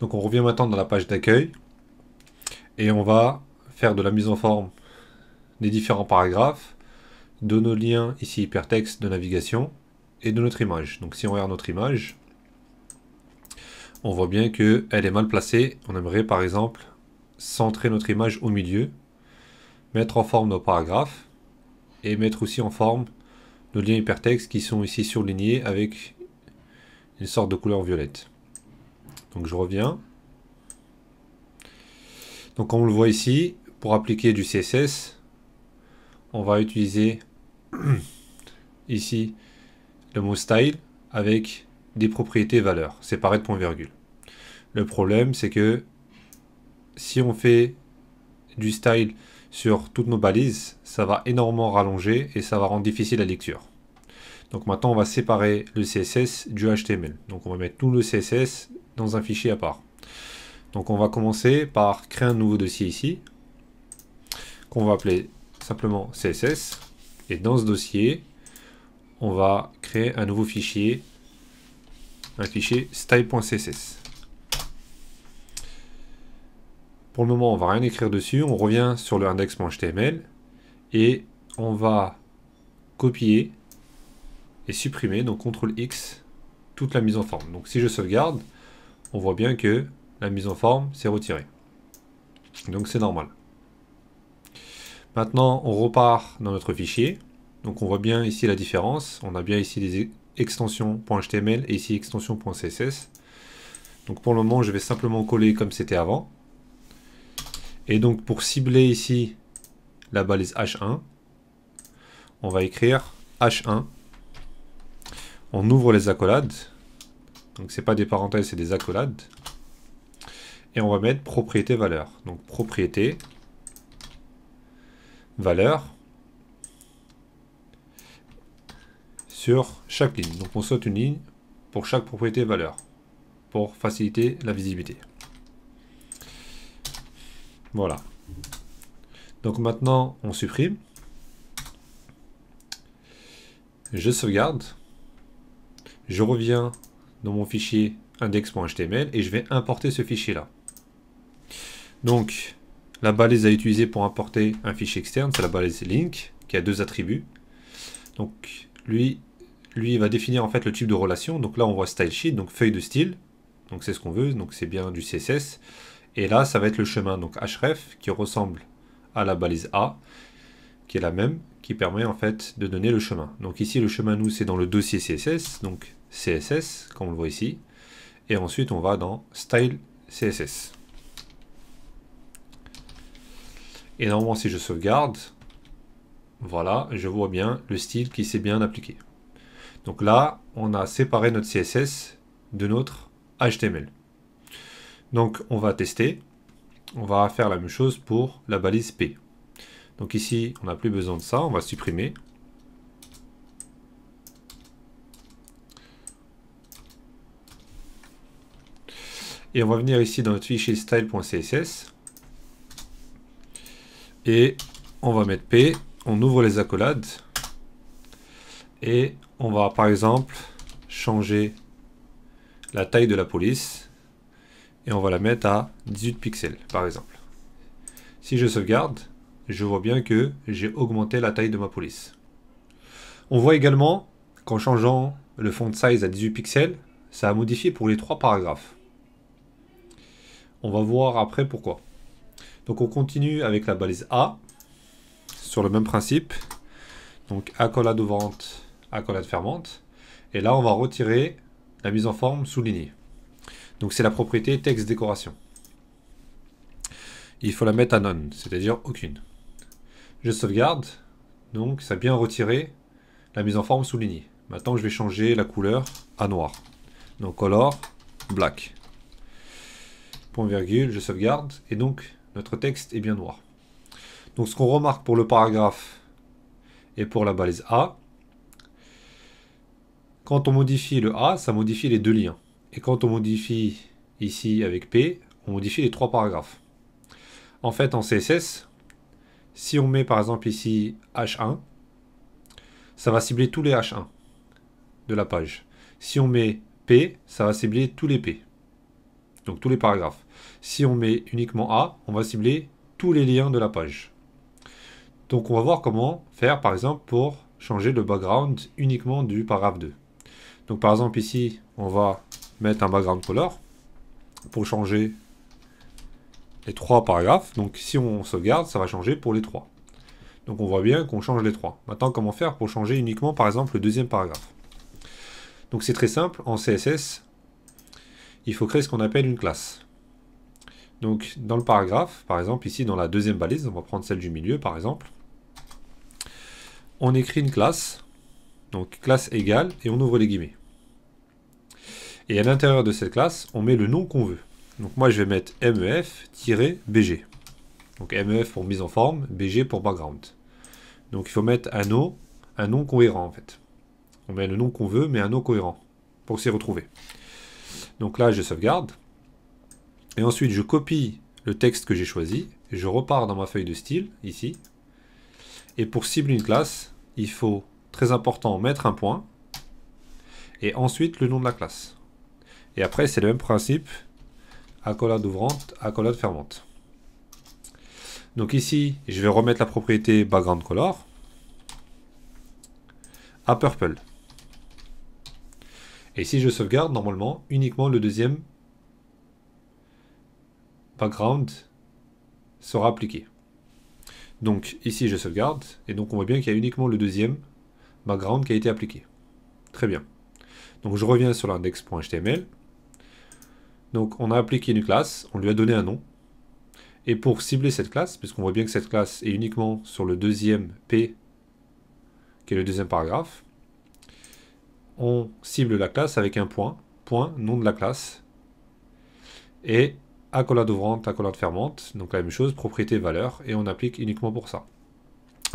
Donc on revient maintenant dans la page d'accueil et on va faire de la mise en forme des différents paragraphes, de nos liens ici hypertexte de navigation et de notre image. Donc si on regarde notre image, on voit bien qu'elle est mal placée. On aimerait par exemple centrer notre image au milieu, mettre en forme nos paragraphes et mettre aussi en forme nos liens hypertextes qui sont ici surlignés avec une sorte de couleur violette. Donc je reviens. Donc on le voit ici, pour appliquer du CSS, on va utiliser ici le mot style avec des propriétés valeurs séparées de point virgule. Le problème c'est que si on fait du style sur toutes nos balises, ça va énormément rallonger et ça va rendre difficile la lecture. Donc maintenant on va séparer le CSS du HTML. Donc on va mettre tout le CSS dans un fichier à part. Donc on va commencer par créer un nouveau dossier ici, qu'on va appeler simplement CSS. Et dans ce dossier, on va créer un nouveau fichier, un fichier style.css. Pour le moment, on va rien écrire dessus. On revient sur le index.html et on va copier et supprimer, donc CTRL X, toute la mise en forme. Donc si je sauvegarde, on voit bien que la mise en forme s'est retirée. Donc c'est normal. Maintenant, on repart dans notre fichier. Donc on voit bien ici la différence. On a bien ici les e-, extensions.html et ici extensions.css. Donc pour le moment, je vais simplement coller comme c'était avant. Et donc pour cibler ici la balise H1, on va écrire H1. On ouvre les accolades. Donc c'est pas des parenthèses, c'est des accolades. Et on va mettre propriété valeur. Donc propriété valeur sur chaque ligne. Donc on saute une ligne pour chaque propriété valeur pour faciliter la visibilité. Voilà. Donc maintenant, on supprime. Je sauvegarde. Je reviens dans mon fichier index.html et je vais importer ce fichier-là. Donc, la balise à utiliser pour importer un fichier externe, c'est la balise link, qui a deux attributs. Donc, lui, lui va définir en fait le type de relation. Donc là, on voit style sheet, donc feuille de style. Donc c'est ce qu'on veut, donc c'est bien du CSS. Et là, ça va être le chemin, donc href, qui ressemble à la balise A, qui est la même, qui permet en fait de donner le chemin. Donc ici, le chemin, nous, c'est dans le dossier CSS, donc CSS, comme on le voit ici. Et ensuite, on va dans Style CSS. Et normalement, si je sauvegarde, voilà, je vois bien le style qui s'est bien appliqué. Donc là, on a séparé notre CSS de notre HTML. Donc on va tester. On va faire la même chose pour la balise P. Donc ici, on n'a plus besoin de ça, on va supprimer. Et on va venir ici dans notre fichier style.css. Et on va mettre P. On ouvre les accolades. Et on va par exemple changer la taille de la police. Et on va la mettre à 18 pixels par exemple. Si je sauvegarde, je vois bien que j'ai augmenté la taille de ma police. On voit également qu'en changeant le font size à 18 pixels, ça a modifié pour les trois paragraphes. On va voir après pourquoi. Donc on continue avec la balise A, sur le même principe. Donc accolade ouvrante, accolade fermante. Et là, on va retirer la mise en forme soulignée. Donc c'est la propriété texte décoration. Il faut la mettre à none, c'est-à-dire aucune. Je sauvegarde, donc ça a bien retiré la mise en forme soulignée. Maintenant, je vais changer la couleur à noir. Donc color, black virgule, je sauvegarde, et donc notre texte est bien noir. Donc ce qu'on remarque pour le paragraphe et pour la balise A, quand on modifie le A, ça modifie les deux liens. Et quand on modifie ici avec P, on modifie les trois paragraphes. En fait, en CSS, si on met par exemple ici H1, ça va cibler tous les H1 de la page. Si on met P, ça va cibler tous les P donc tous les paragraphes. Si on met uniquement A, on va cibler tous les liens de la page. Donc on va voir comment faire par exemple pour changer le background uniquement du paragraphe 2. Donc par exemple ici, on va mettre un background color pour changer les trois paragraphes. Donc si on sauvegarde, ça va changer pour les trois. Donc on voit bien qu'on change les trois. Maintenant, comment faire pour changer uniquement par exemple le deuxième paragraphe Donc c'est très simple, en CSS, il faut créer ce qu'on appelle une classe. Donc dans le paragraphe, par exemple, ici dans la deuxième balise, on va prendre celle du milieu par exemple, on écrit une classe, donc classe égale, et on ouvre les guillemets. Et à l'intérieur de cette classe, on met le nom qu'on veut. Donc moi je vais mettre mef-bg. Donc mef pour mise en forme, bg pour background. Donc il faut mettre un nom, un nom cohérent en fait. On met le nom qu'on veut, mais un nom cohérent pour s'y retrouver. Donc là, je sauvegarde. Et ensuite, je copie le texte que j'ai choisi. Je repars dans ma feuille de style, ici. Et pour cibler une classe, il faut, très important, mettre un point. Et ensuite, le nom de la classe. Et après, c'est le même principe. Accolade ouvrante, accolade fermante. Donc ici, je vais remettre la propriété background color à purple. Et si je sauvegarde, normalement, uniquement le deuxième background sera appliqué. Donc ici je sauvegarde, et donc on voit bien qu'il y a uniquement le deuxième background qui a été appliqué. Très bien. Donc je reviens sur l'index.html. Donc on a appliqué une classe, on lui a donné un nom. Et pour cibler cette classe, puisqu'on voit bien que cette classe est uniquement sur le deuxième P, qui est le deuxième paragraphe, on cible la classe avec un point, point, nom de la classe, et accolade ouvrante, accolade fermante, donc la même chose, propriété valeur, et on applique uniquement pour ça.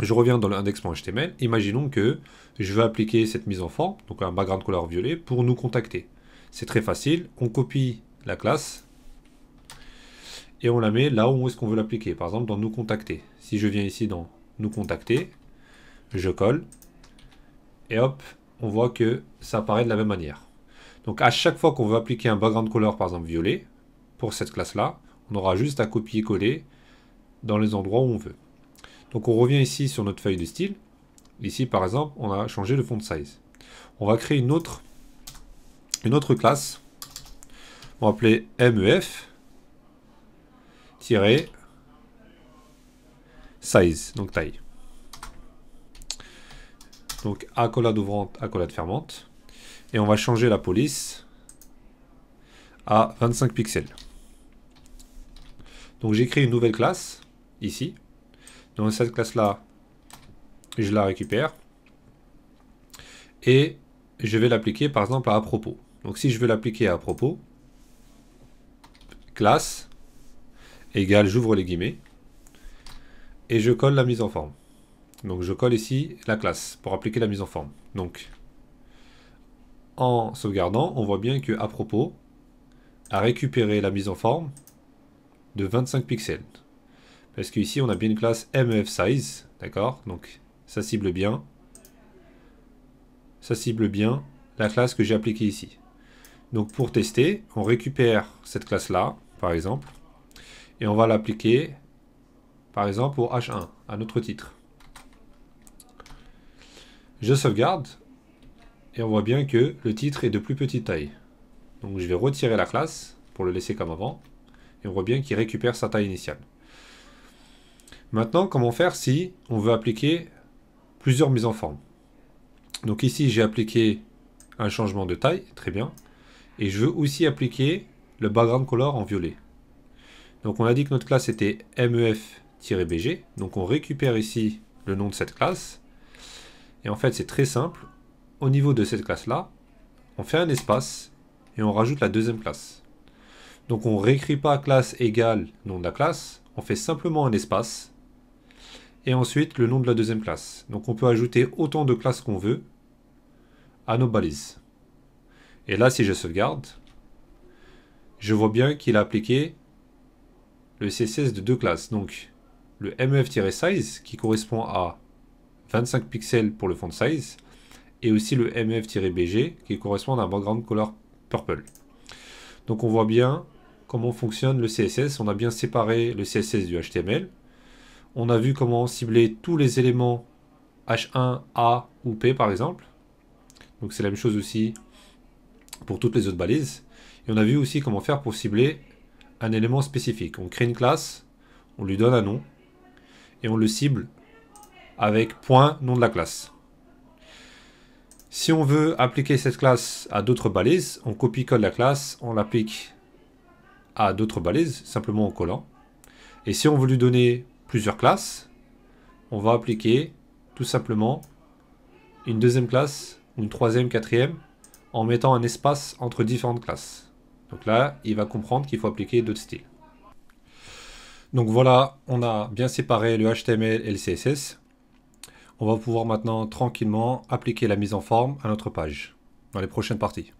Je reviens dans l'index.html, imaginons que je veux appliquer cette mise en forme, donc un background color violet, pour nous contacter. C'est très facile, on copie la classe, et on la met là où est-ce qu'on veut l'appliquer, par exemple dans nous contacter. Si je viens ici dans nous contacter, je colle, et hop, on voit que ça apparaît de la même manière. Donc à chaque fois qu'on veut appliquer un background color, par exemple violet, pour cette classe-là, on aura juste à copier-coller dans les endroits où on veut. Donc on revient ici sur notre feuille de style. Ici, par exemple, on a changé le font size. On va créer une autre, une autre classe. On va appeler MEF size, donc taille. Donc accolade ouvrante, accolade fermante. Et on va changer la police à 25 pixels. Donc j'écris une nouvelle classe, ici. Dans cette classe-là, je la récupère. Et je vais l'appliquer par exemple à propos. Donc si je veux l'appliquer à, à propos, classe égale, j'ouvre les guillemets, et je colle la mise en forme. Donc je colle ici la classe pour appliquer la mise en forme. Donc en sauvegardant, on voit bien que à propos a récupéré la mise en forme de 25 pixels. Parce qu'ici on a bien une classe MF size, d'accord Donc ça cible bien. Ça cible bien la classe que j'ai appliquée ici. Donc pour tester, on récupère cette classe-là, par exemple, et on va l'appliquer, par exemple, au H1, à notre titre. Je sauvegarde. Et on voit bien que le titre est de plus petite taille. Donc je vais retirer la classe pour le laisser comme avant. Et on voit bien qu'il récupère sa taille initiale. Maintenant, comment faire si on veut appliquer plusieurs mises en forme Donc ici, j'ai appliqué un changement de taille, très bien. Et je veux aussi appliquer le background color en violet. Donc on a dit que notre classe était mef-bg. Donc on récupère ici le nom de cette classe. Et en fait, c'est très simple. Au niveau de cette classe-là, on fait un espace et on rajoute la deuxième classe. Donc on ne réécrit pas classe égale nom de la classe, on fait simplement un espace et ensuite le nom de la deuxième classe. Donc on peut ajouter autant de classes qu'on veut à nos balises. Et là, si je sauvegarde, je vois bien qu'il a appliqué le CSS de deux classes. Donc le mef-size qui correspond à 25 pixels pour le font size, et aussi le MF-BG qui correspond à un background color purple. Donc on voit bien comment fonctionne le CSS. On a bien séparé le CSS du HTML. On a vu comment cibler tous les éléments H1, A ou P par exemple. Donc c'est la même chose aussi pour toutes les autres balises. Et on a vu aussi comment faire pour cibler un élément spécifique. On crée une classe, on lui donne un nom et on le cible avec point nom de la classe. Si on veut appliquer cette classe à d'autres balises, on copie-colle la classe, on l'applique à d'autres balises, simplement en collant. Et si on veut lui donner plusieurs classes, on va appliquer tout simplement une deuxième classe, une troisième, quatrième, en mettant un espace entre différentes classes. Donc là, il va comprendre qu'il faut appliquer d'autres styles. Donc voilà, on a bien séparé le HTML et le CSS on va pouvoir maintenant tranquillement appliquer la mise en forme à notre page dans les prochaines parties.